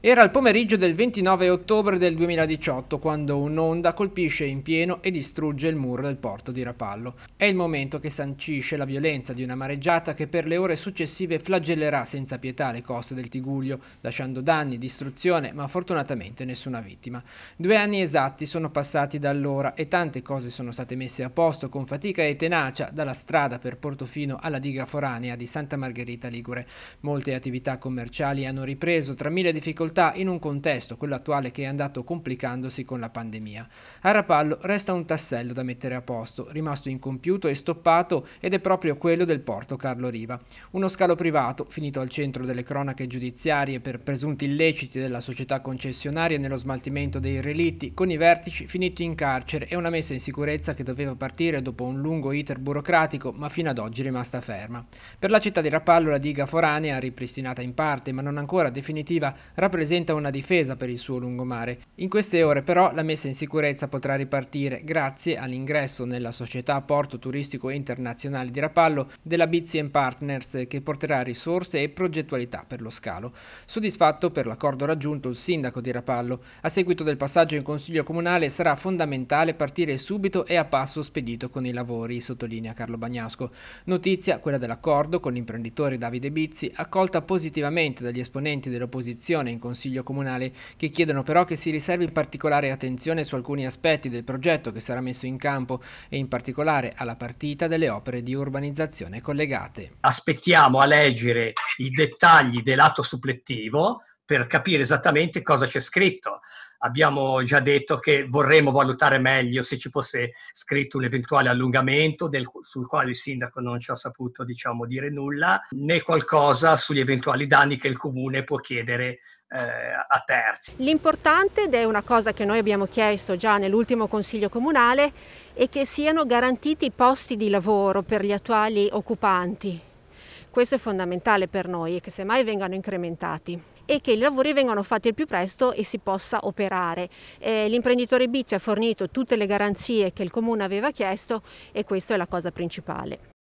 Era il pomeriggio del 29 ottobre del 2018 quando un'onda colpisce in pieno e distrugge il muro del porto di Rapallo. È il momento che sancisce la violenza di una mareggiata che per le ore successive flagellerà senza pietà le coste del Tiguglio, lasciando danni, distruzione, ma fortunatamente nessuna vittima. Due anni esatti sono passati da allora e tante cose sono state messe a posto con fatica e tenacia dalla strada per Portofino alla diga foranea di Santa Margherita Ligure. Molte attività commerciali hanno ripreso tra mille difficoltà difficoltà in un contesto, quello attuale, che è andato complicandosi con la pandemia. A Rapallo resta un tassello da mettere a posto, rimasto incompiuto e stoppato ed è proprio quello del porto Carlo Riva. Uno scalo privato, finito al centro delle cronache giudiziarie per presunti illeciti della società concessionaria nello smaltimento dei relitti, con i vertici finiti in carcere e una messa in sicurezza che doveva partire dopo un lungo iter burocratico ma fino ad oggi rimasta ferma. Per la città di Rapallo la diga foranea, ripristinata in parte ma non ancora definitiva, rappresenta presenta una difesa per il suo lungomare. In queste ore però la messa in sicurezza potrà ripartire grazie all'ingresso nella società Porto Turistico Internazionale di Rapallo della Bizzi Partners che porterà risorse e progettualità per lo scalo. Soddisfatto per l'accordo raggiunto il sindaco di Rapallo. A seguito del passaggio in Consiglio Comunale sarà fondamentale partire subito e a passo spedito con i lavori, sottolinea Carlo Bagnasco. Notizia quella dell'accordo con l'imprenditore Davide Bizzi accolta positivamente dagli esponenti dell'opposizione in Consiglio Consiglio Comunale, che chiedono però che si riservi particolare attenzione su alcuni aspetti del progetto che sarà messo in campo e in particolare alla partita delle opere di urbanizzazione collegate. Aspettiamo a leggere i dettagli dell'atto supplettivo per capire esattamente cosa c'è scritto. Abbiamo già detto che vorremmo valutare meglio se ci fosse scritto un eventuale allungamento del, sul quale il sindaco non ci ha saputo diciamo, dire nulla, né qualcosa sugli eventuali danni che il comune può chiedere eh, a terzi. L'importante, ed è una cosa che noi abbiamo chiesto già nell'ultimo Consiglio Comunale, è che siano garantiti i posti di lavoro per gli attuali occupanti. Questo è fondamentale per noi e che semmai vengano incrementati e che i lavori vengano fatti il più presto e si possa operare. Eh, l'imprenditore Bizzi ha fornito tutte le garanzie che il comune aveva chiesto e questa è la cosa principale.